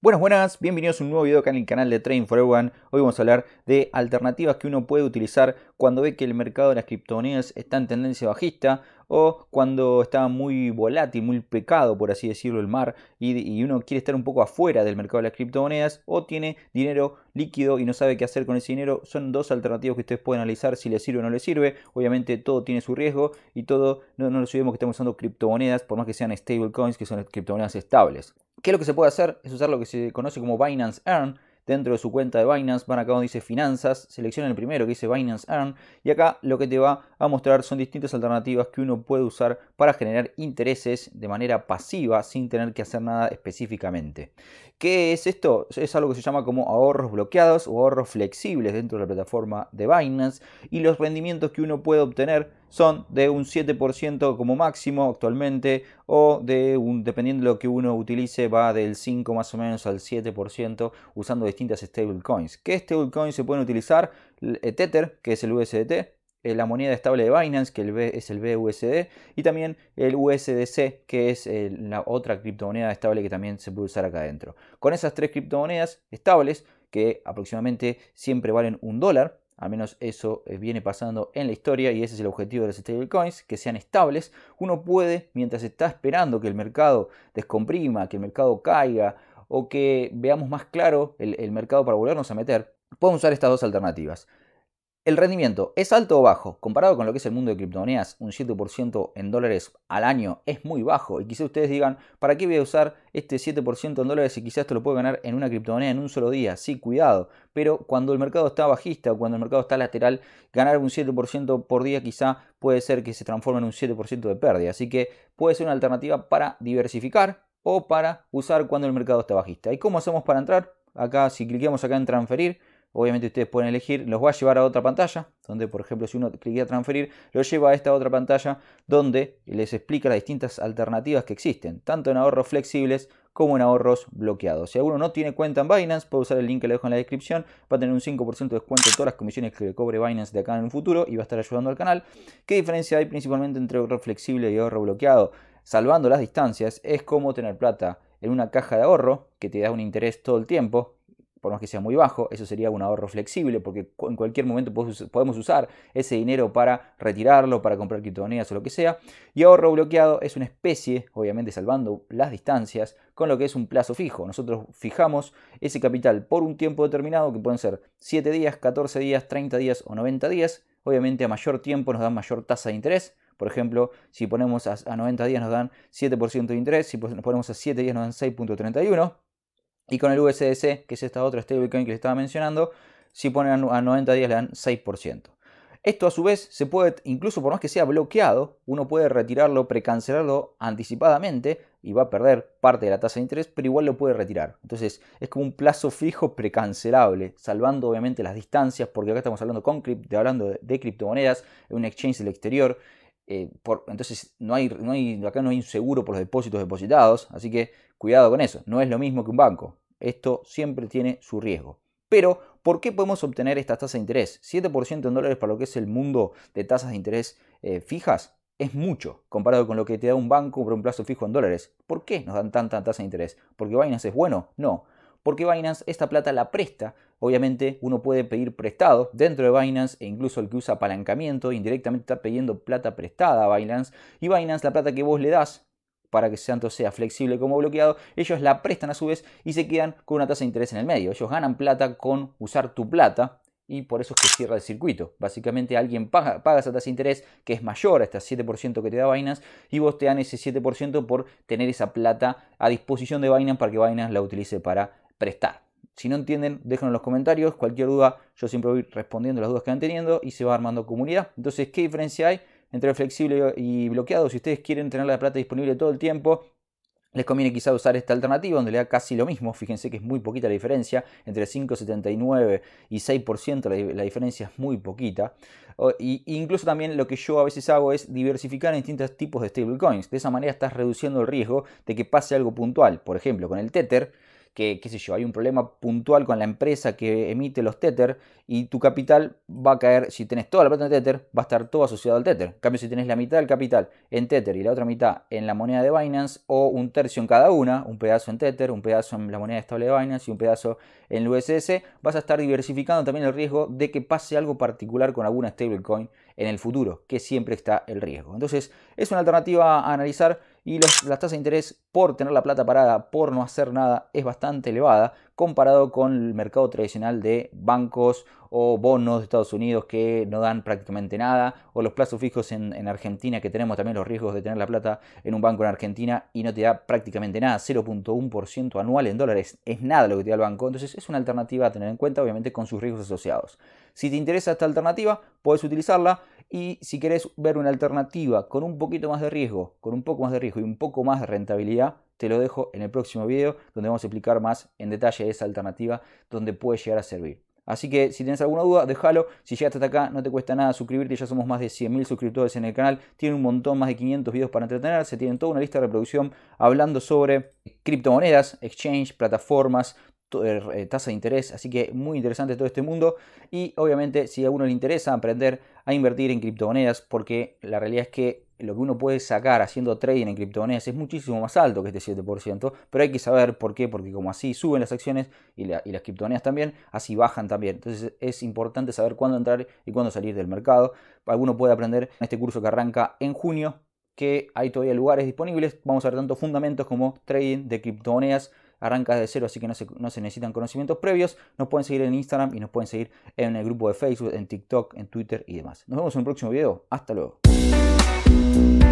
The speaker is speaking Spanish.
Buenas, buenas, bienvenidos a un nuevo video acá en el canal de Trading for Everyone. Hoy vamos a hablar de alternativas que uno puede utilizar cuando ve que el mercado de las criptomonedas está en tendencia bajista o cuando está muy volátil, muy pecado, por así decirlo, el mar, y, uno quiere estar un poco afuera del mercado de las criptomonedas, o tiene dinero líquido y no sabe qué hacer con ese dinero, son dos alternativas que ustedes pueden analizar si les sirve o no les sirve. Obviamente todo tiene su riesgo y todo, no, no nos olvidemos que estamos usando criptomonedas, por más que sean stablecoins, que son criptomonedas estables. ¿Qué es lo que se puede hacer? Es usar lo que se conoce como Binance Earn, dentro de su cuenta de Binance, van acá donde dice finanzas, seleccionan el primero que dice Binance Earn y acá lo que te va a mostrar son distintas alternativas que uno puede usar para generar intereses de manera pasiva sin tener que hacer nada específicamente. ¿Qué es esto? Es algo que se llama como ahorros bloqueados o ahorros flexibles dentro de la plataforma de Binance y los rendimientos que uno puede obtener son de un 7% como máximo actualmente o de un, dependiendo de lo que uno utilice va del 5 más o menos al 7% usando distintas stable stablecoins. ¿Qué stablecoins se pueden utilizar? El eh, Tether, que es el USDT, eh, la moneda estable de Binance, que es el BUSD, y también el USDC, que es eh, la otra criptomoneda estable que también se puede usar acá adentro. Con esas tres criptomonedas estables, que aproximadamente siempre valen un dólar, al menos eso eh, viene pasando en la historia y ese es el objetivo de las stablecoins, que sean estables. Uno puede, mientras está esperando que el mercado descomprima, que el mercado caiga o que veamos más claro el, mercado para volvernos a meter, podemos usar estas dos alternativas el rendimiento es alto o bajo, comparado con lo que es el mundo de criptomonedas, un 7% en dólares al año es muy bajo. Y quizá ustedes digan, ¿para qué voy a usar este 7% en dólares si quizás esto lo puedo ganar en una criptomoneda en un solo día? Sí, cuidado. Pero cuando el mercado está bajista o cuando el mercado está lateral, ganar un 7% por día quizá puede ser que se transforme en un 7% de pérdida. Así que puede ser una alternativa para diversificar o para usar cuando el mercado está bajista. ¿Y cómo hacemos para entrar? Acá, si cliqueamos acá en transferir, Obviamente ustedes pueden elegir, los va a llevar a otra pantalla, donde por ejemplo si uno cliquea transferir, lo lleva a esta otra pantalla donde les explica las distintas alternativas que existen, tanto en ahorros flexibles como en ahorros bloqueados. Si alguno no tiene cuenta en Binance, puede usar el link que le dejo en la descripción, va a tener un 5% de descuento en todas las comisiones que le cobre Binance de acá en el futuro y va a estar ayudando al canal. ¿Qué diferencia hay principalmente entre ahorro flexible y ahorro bloqueado? Salvando las distancias, es como tener plata en una caja de ahorro que te da un interés todo el tiempo, por más que sea muy bajo, eso sería un ahorro flexible porque en cualquier momento podemos usar ese dinero para retirarlo, para comprar criptomonedas o lo que sea. Y ahorro bloqueado es una especie, obviamente salvando las distancias, con lo que es un plazo fijo. Nosotros fijamos ese capital por un tiempo determinado, que pueden ser 7 días, 14 días, 30 días o 90 días. Obviamente a mayor tiempo nos dan mayor tasa de interés. Por ejemplo, si ponemos a 90 días nos dan 7% de interés, si nos ponemos a 7 días nos dan 6.31 y con el USDC, que es esta otra stablecoin que les estaba mencionando, si ponen a 90 días le dan 6%. Esto a su vez se puede, incluso por más que sea bloqueado, uno puede retirarlo, precancelarlo anticipadamente y va a perder parte de la tasa de interés, pero igual lo puede retirar. Entonces es como un plazo fijo precancelable, salvando obviamente las distancias, porque acá estamos hablando con de, hablando de, criptomonedas, un exchange del exterior. Eh, entonces no hay, no acá no hay un seguro por los depósitos depositados, así que cuidado con eso, no es lo mismo que un banco. Esto siempre tiene su riesgo. Pero, ¿por qué podemos obtener esta tasa de interés? 7% en dólares para lo que es el mundo de tasas de interés eh, fijas es mucho comparado con lo que te da un banco por un plazo fijo en dólares. ¿Por qué nos dan tanta tasa de interés? ¿Porque Binance es bueno? No. Porque Binance esta plata la presta. Obviamente uno puede pedir prestado dentro de Binance e incluso el que usa apalancamiento indirectamente está pidiendo plata prestada a Binance. Y Binance, la plata que vos le das, para que Santos sea flexible como bloqueado, ellos la prestan a su vez y se quedan con una tasa de interés en el medio. Ellos ganan plata con usar tu plata y por eso es que cierra el circuito. Básicamente alguien paga, esa tasa de interés que es mayor hasta este 7% que te da Binance y vos te dan ese 7% por tener esa plata a disposición de Binance para que Binance la utilice para prestar. Si no entienden, déjenlo en los comentarios. Cualquier duda, yo siempre voy respondiendo las dudas que van teniendo y se va armando comunidad. Entonces, ¿qué diferencia hay? entre flexible y bloqueado. Si ustedes quieren tener la plata disponible todo el tiempo, les conviene quizá usar esta alternativa donde le da casi lo mismo. Fíjense que es muy poquita la diferencia. Entre 5,79 y 6% la, diferencia es muy poquita. Y, incluso también lo que yo a veces hago es diversificar en distintos tipos de stablecoins. De esa manera estás reduciendo el riesgo de que pase algo puntual. Por ejemplo, con el Tether que, yo, hay un problema puntual con la empresa que emite los Tether y tu capital va a caer, si tenés toda la plata en Tether, va a estar todo asociado al Tether. En cambio, si tenés la mitad del capital en Tether y la otra mitad en la moneda de Binance o un tercio en cada una, un pedazo en Tether, un pedazo en la moneda estable de Binance y un pedazo en el USS, vas a estar diversificando también el riesgo de que pase algo particular con alguna stablecoin en el futuro, que siempre está el riesgo. Entonces, es una alternativa a analizar y los, la tasa de interés por tener la plata parada, por no hacer nada, es bastante elevada, comparado con el mercado tradicional de bancos o bonos de Estados Unidos que no dan prácticamente nada, o los plazos fijos en, Argentina que tenemos también los riesgos de tener la plata en un banco en Argentina y no te da prácticamente nada, 0.1% anual en dólares, es nada lo que te da el banco, entonces es una alternativa a tener en cuenta obviamente con sus riesgos asociados. Si te interesa esta alternativa, puedes utilizarla. Y si querés ver una alternativa con un poquito más de riesgo, con un poco más de riesgo y un poco más de rentabilidad, te lo dejo en el próximo video donde vamos a explicar más en detalle esa alternativa donde puede llegar a servir. Así que si tienes alguna duda, déjalo. Si llegaste hasta acá, no te cuesta nada suscribirte. Ya somos más de 100.000 suscriptores en el canal. Tiene un montón, más de 500 videos para entretenerse. Tienen toda una lista de reproducción hablando sobre criptomonedas, exchange, plataformas, eh, eh, tasa de interés, así que muy interesante todo este mundo y obviamente si a uno le interesa aprender a invertir en criptomonedas porque la realidad es que lo que uno puede sacar haciendo trading en criptomonedas es muchísimo más alto que este 7%, pero hay que saber por qué, porque como así suben las acciones y, las criptomonedas también, así bajan también. Entonces es importante saber cuándo entrar y cuándo salir del mercado. Alguno puede aprender en este curso que arranca en junio, que hay todavía lugares disponibles. Vamos a ver tanto fundamentos como trading de criptomonedas arranca de cero, así que no se, no se, necesitan conocimientos previos. Nos pueden seguir en Instagram y nos pueden seguir en el grupo de Facebook, en TikTok, en Twitter y demás. Nos vemos en un próximo video. Hasta luego. Thank you.